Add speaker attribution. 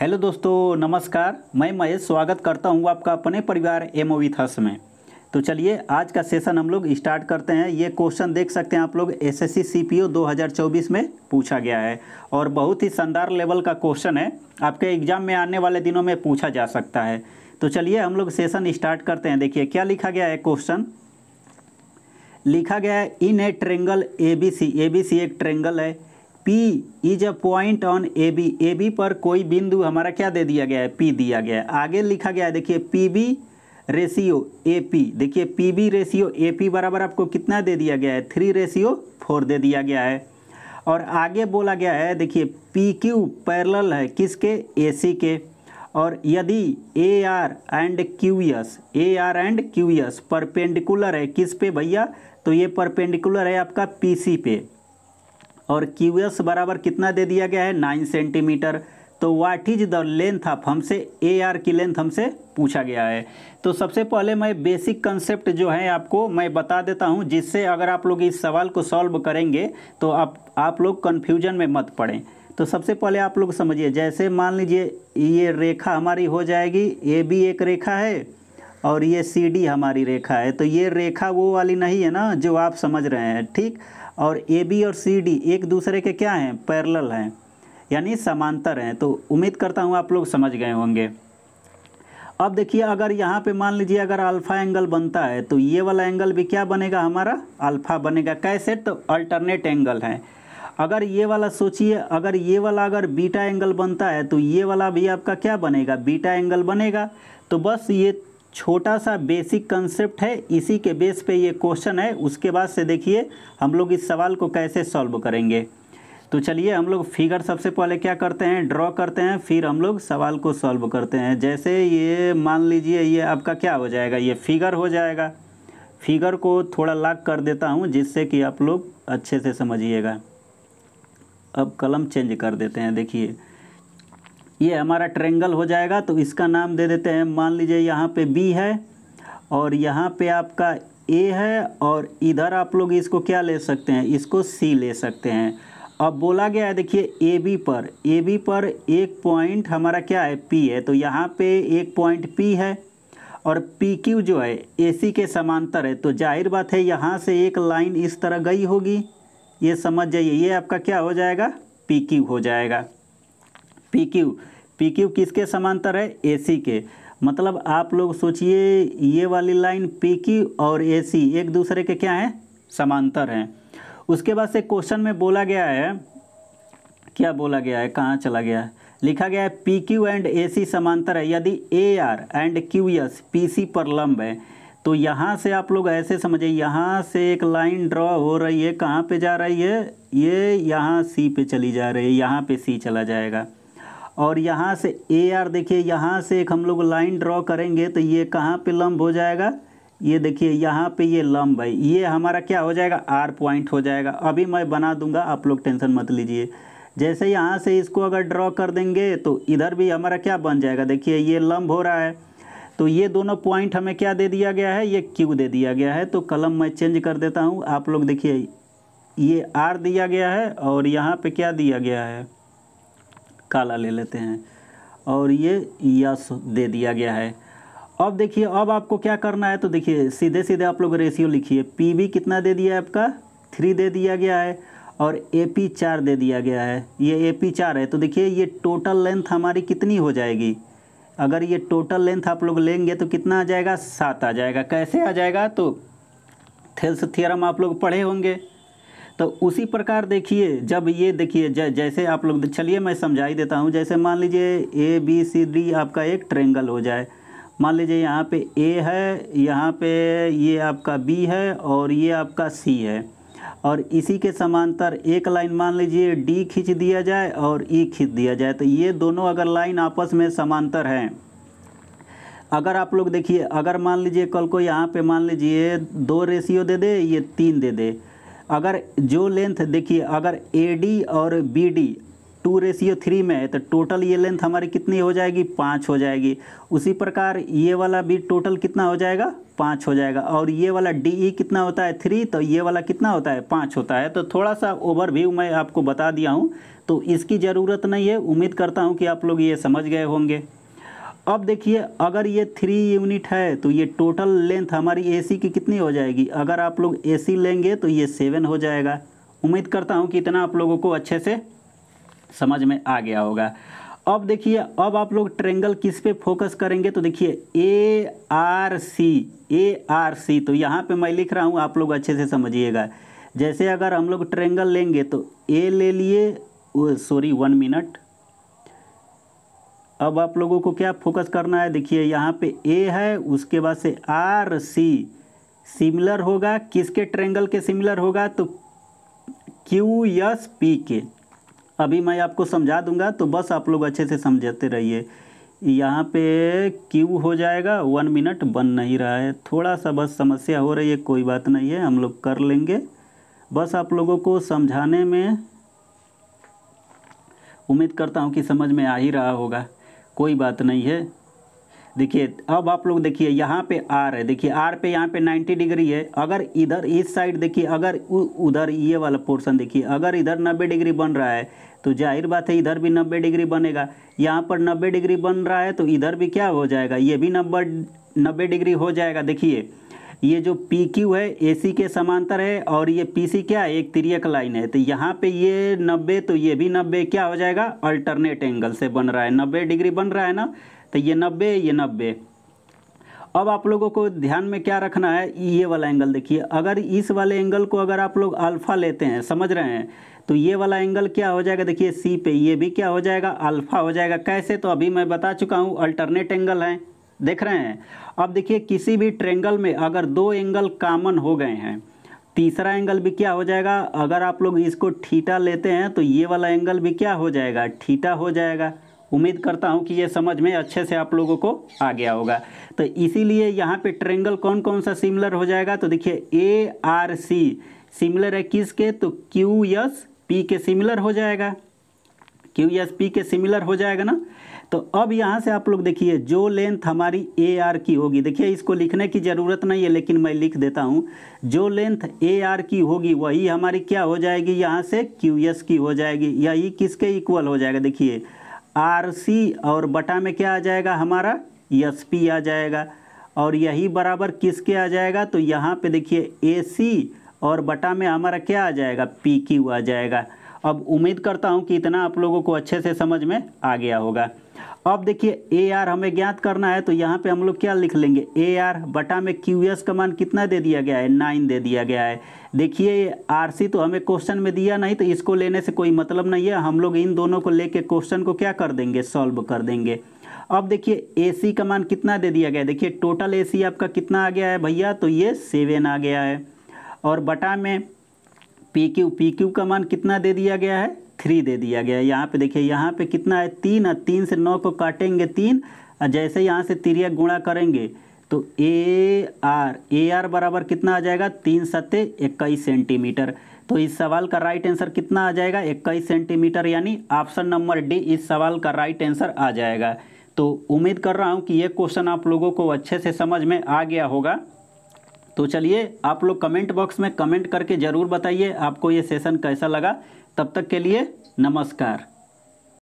Speaker 1: hello दोस्तों नमस्कार मैं महेश स्वागत करता हूं आपका अपने परिवार एम ओ में तो चलिए आज का सेशन हम लोग स्टार्ट करते हैं ये क्वेश्चन देख सकते हैं आप लोग एसएससी सीपीओ 2024 में पूछा गया है और बहुत ही शानदार लेवल का क्वेश्चन है आपके एग्जाम में आने वाले दिनों में पूछा जा सकता है तो चलिए हम लोग सेशन स्टार्ट करते हैं देखिए क्या लिखा गया है क्वेश्चन लिखा गया है in a triangle A B C A B C एक ट्रेंगल है P is a point on A B A B पर कोई बिंदु हमारा क्या दे दिया गया है P दिया गया है आगे लिखा गया है देखिए P B ratio A P देखिए P B ratio A P बराबर आपको कितना दे दिया गया है थ्री रेशियो फोर दे दिया गया है और आगे बोला गया है देखिए पी क्यू पैरल है किसके ए सी के और यदि A R and Q S A R and Q S perpendicular है किस पे भैया तो ये परपेंडिकुलर है आपका पी सी पे और क्यू एस बराबर कितना दे दिया गया है नाइन सेंटीमीटर तो what is the length of हमसे ए आर की लेंथ हमसे पूछा गया है तो सबसे पहले मैं बेसिक कंसेप्ट जो है आपको मैं बता देता हूँ जिससे अगर आप लोग इस सवाल को सॉल्व करेंगे तो आप आप लोग कन्फ्यूजन में मत पड़ें तो सबसे पहले आप लोग समझिए जैसे मान लीजिए ये रेखा हमारी हो जाएगी ए बी एक रेखा है और ये सी डी हमारी रेखा है तो ये रेखा वो वाली नहीं है ना जो आप समझ रहे हैं ठीक और ए बी और सी डी एक दूसरे के क्या हैं पैरल हैं यानी समांतर हैं तो उम्मीद करता हूँ आप लोग समझ गए होंगे अब देखिए अगर यहाँ पे मान लीजिए अगर अल्फ़ा एंगल बनता है तो ये वाला एंगल भी क्या बनेगा हमारा अल्फ़ा बनेगा कैसे तो अल्टरनेट एंगल है अगर ये वाला सोचिए अगर ये वाला अगर बीटा एंगल बनता है तो ये वाला भी आपका क्या बनेगा बीटा एंगल बनेगा तो बस ये छोटा सा बेसिक कंसेप्ट है इसी के बेस पे ये क्वेश्चन है उसके बाद से देखिए हम लोग इस सवाल को कैसे सॉल्व करेंगे तो चलिए हम लोग फिगर सबसे पहले क्या करते हैं ड्रॉ करते हैं फिर हम लोग सवाल को सॉल्व करते हैं जैसे ये मान लीजिए ये आपका क्या हो जाएगा ये फिगर हो जाएगा फिगर को थोड़ा लाग कर देता हूँ जिससे कि आप लोग अच्छे से समझिएगा अब कलम चेंज कर देते हैं देखिए ये हमारा ट्रेंगल हो जाएगा तो इसका नाम दे देते हैं मान लीजिए यहाँ पे बी है और यहाँ पे आपका ए है और इधर आप लोग इसको क्या ले सकते हैं इसको सी ले सकते हैं अब बोला गया है देखिए ए बी पर ए बी पर एक पॉइंट हमारा क्या है पी है तो यहाँ पे एक पॉइंट पी है और पी क्यू जो है ए सी के समांतर है तो जाहिर बात है यहाँ से एक लाइन इस तरह गई होगी ये समझ जाइए ये आपका क्या हो जाएगा पी क्यू हो जाएगा पी क्यू पी क्यू किसके समांतर है ए सी के मतलब आप लोग सोचिए ये वाली लाइन पी क्यू और ए सी एक दूसरे के क्या हैं समांतर हैं उसके बाद से क्वेश्चन में बोला गया है क्या बोला गया है कहाँ चला गया है लिखा गया है P Q and A C समांतर है यदि A R and Q S P C पर लंब है तो यहाँ से आप लोग ऐसे समझिए यहाँ से एक लाइन ड्रॉ हो रही है कहाँ पे जा रही है ये यहाँ सी पे चली जा रही है यहाँ पे सी चला जाएगा और यहाँ से ए आर देखिए यहाँ से एक हम लोग लाइन ड्रॉ करेंगे तो ये कहाँ पे लंब हो जाएगा ये देखिए यहाँ पे ये लंब है ये हमारा क्या हो जाएगा आर पॉइंट हो जाएगा अभी मैं बना दूंगा आप लोग टेंशन मत लीजिए जैसे यहाँ से इसको अगर ड्रॉ कर देंगे तो इधर भी हमारा क्या बन जाएगा देखिए ये लंब हो रहा है तो ये दोनों पॉइंट हमें क्या दे दिया गया है ये क्यू दे दिया गया है तो कलम मैं चेंज कर देता हूँ आप लोग देखिए ये आर दिया गया है और यहाँ पे क्या दिया गया है काला ले लेते हैं और ये यस दे दिया गया है अब देखिए अब आपको क्या करना है तो देखिए सीधे सीधे आप लोग रेशियो लिखिए पी बी कितना दे दिया है आपका थ्री दे दिया गया है और ए पी चार दे दिया गया है ये ए पी चार है तो देखिए ये टोटल लेंथ हमारी कितनी हो जाएगी अगर ये टोटल लेंथ आप लोग लेंगे तो कितना आ जाएगा सात आ जाएगा कैसे आ जाएगा तो थेल्स थियरम आप लोग पढ़े होंगे तो उसी प्रकार देखिए जब ये देखिए जै जैसे आप लोग चलिए मैं समझाई देता हूँ जैसे मान लीजिए ए बी सी डी आपका एक ट्रेंगल हो जाए मान लीजिए यहाँ पे ए है यहाँ पे ये आपका बी है और ये आपका सी है और इसी के समांतर एक लाइन मान लीजिए डी खींच दिया जाए और ई e खींच दिया जाए तो ये दोनों अगर लाइन आपस में समांतर हैं अगर आप लोग देखिए अगर मान लीजिए कल को यहाँ पे मान लीजिए दो रेशियो दे दे ये तीन दे दे अगर जो लेंथ देखिए अगर ए डी और B D two ratio three में है तो टोटल ये लेंथ हमारी कितनी हो जाएगी पाँच हो जाएगी उसी प्रकार ये वाला भी टोटल कितना हो जाएगा पाँच हो जाएगा और ये वाला डी ई e कितना होता है थ्री तो ये वाला कितना होता है पाँच होता है तो थोड़ा सा ओवरव्यू मैं आपको बता दिया हूँ तो इसकी ज़रूरत नहीं है उम्मीद करता हूँ कि आप लोग ये समझ गए होंगे अब देखिए अगर ये थ्री यूनिट है तो ये टोटल लेंथ हमारी एसी की कितनी हो जाएगी अगर आप लोग एसी लेंगे तो ये सेवन हो जाएगा उम्मीद करता हूँ कि इतना आप लोगों को अच्छे से समझ में आ गया होगा अब देखिए अब आप लोग ट्रेंगल किस पे फोकस करेंगे तो देखिए A R C A R C तो यहाँ पे मैं लिख रहा हूँ आप लोग अच्छे से समझिएगा जैसे अगर हम लोग ट्रेंगल लेंगे तो ए ले लिए सॉरी वन मिनट अब आप लोगों को क्या फोकस करना है देखिए यहाँ पे ए है उसके बाद से आर सी सिमिलर होगा किसके ट्रेंगल के सिमिलर होगा तो क्यू यस पी के अभी मैं आपको समझा दूंगा तो बस आप लोग अच्छे से समझाते रहिए यहाँ पे क्यू हो जाएगा वन मिनट बन नहीं रहा है थोड़ा सा बस समस्या हो रही है कोई बात नहीं है हम लोग कर लेंगे बस आप लोगों को समझाने में उम्मीद करता हूँ कि समझ में आ ही रहा होगा कोई बात नहीं है देखिए अब आप लोग देखिए यहाँ पे आर है देखिए आर पे यहाँ पे 90 डिग्री है अगर इधर इस साइड देखिए अगर उधर ये वाला पोर्शन देखिए अगर इधर 90 डिग्री बन रहा है तो जाहिर बात है इधर भी 90 डिग्री बनेगा यहाँ पर 90 डिग्री बन रहा है तो इधर भी क्या हो जाएगा ये भी नब्बे नब्बे डिग्री हो जाएगा देखिए ये जो पी क्यू है ए सी के समांतर है और ये पी सी क्या है एक तिरक लाइन है तो यहाँ पे ये नब्बे तो ये भी नब्बे क्या हो जाएगा अल्टरनेट एंगल से बन रहा है नब्बे डिग्री बन रहा है ना तो ये नब्बे ये नब्बे अब आप लोगों को ध्यान में क्या रखना है ये वाला एंगल देखिए अगर इस वाले एंगल को अगर आप लोग अल्फ़ा लेते हैं समझ रहे हैं तो ये वाला एंगल क्या हो जाएगा देखिए सी पे ये भी क्या हो जाएगा अल्फ़ा हो जाएगा कैसे तो अभी मैं बता चुका हूँ अल्टरनेट एंगल है देख रहे हैं अब देखिए किसी भी ट्रेंगल में अगर दो एंगल कामन हो गए हैं तीसरा एंगल भी क्या हो जाएगा अगर आप लोग इसको ठीटा लेते हैं तो ये वाला एंगल भी क्या हो जाएगा ठीटा हो जाएगा उम्मीद करता हूं कि ये समझ में अच्छे से आप लोगों को आ गया होगा तो इसीलिए यहाँ पे ट्रेंगल कौन कौन सा सिमिलर हो जाएगा तो देखिए ए आर सी सिमिलर है किस तो के तो क्यू एस पी के सिमिलर हो जाएगा क्यू एस पी के सिमिलर हो जाएगा ना तो अब यहाँ से आप लोग देखिए जो लेंथ हमारी ए आर की होगी देखिए इसको लिखने की ज़रूरत नहीं है लेकिन मैं लिख देता हूँ जो लेंथ ए आर की होगी वही हमारी क्या हो जाएगी यहाँ से क्यू एस की हो जाएगी यही e किसके इक्वल हो जाएगा देखिए आर सी और बटा में क्या आ जाएगा हमारा एस पी आ जाएगा और यही बराबर किसके आ जाएगा तो यहाँ पर देखिए ए सी और बटा में हमारा क्या आ जाएगा पी क्यू आ जाएगा अब उम्मीद करता हूँ कि इतना आप लोगों को अच्छे से समझ में आ गया होगा अब देखिए ए आर हमें ज्ञात करना है तो यहाँ पे हम लोग क्या लिख लेंगे ए आर बटा में क्यू एस का मान कितना दे दिया गया है नाइन दे दिया गया है देखिए आर सी तो हमें क्वेश्चन में दिया नहीं तो इसको लेने से कोई मतलब नहीं है हम लोग इन दोनों को लेके क्वेश्चन को क्या कर देंगे सॉल्व कर देंगे अब देखिए ए सी का मान कितना दे दिया गया है देखिए टोटल ए सी आपका कितना आ गया है भैया तो ये सेवन आ गया है और बटा में पी क्यू पी क्यू का मान कितना दे दिया गया है थ्री दे दिया गया है यहाँ पे देखिए यहाँ पे कितना है तीन और तीन से नौ को काटेंगे तीन और जैसे यहाँ से तिरिया गुणा करेंगे तो ए आर ए आर बराबर कितना आ जाएगा तीन सत्य इक्कीस सेंटीमीटर तो इस सवाल का राइट आंसर कितना आ जाएगा इक्कीस सेंटीमीटर यानी ऑप्शन नंबर डी इस सवाल का राइट आंसर आ जाएगा तो उम्मीद कर रहा हूँ कि ये क्वेश्चन आप लोगों को अच्छे से समझ में आ गया होगा तो चलिए आप लोग कमेंट बॉक्स में कमेंट करके ज़रूर बताइए आपको ये सेशन कैसा लगा तब तक के लिए नमस्कार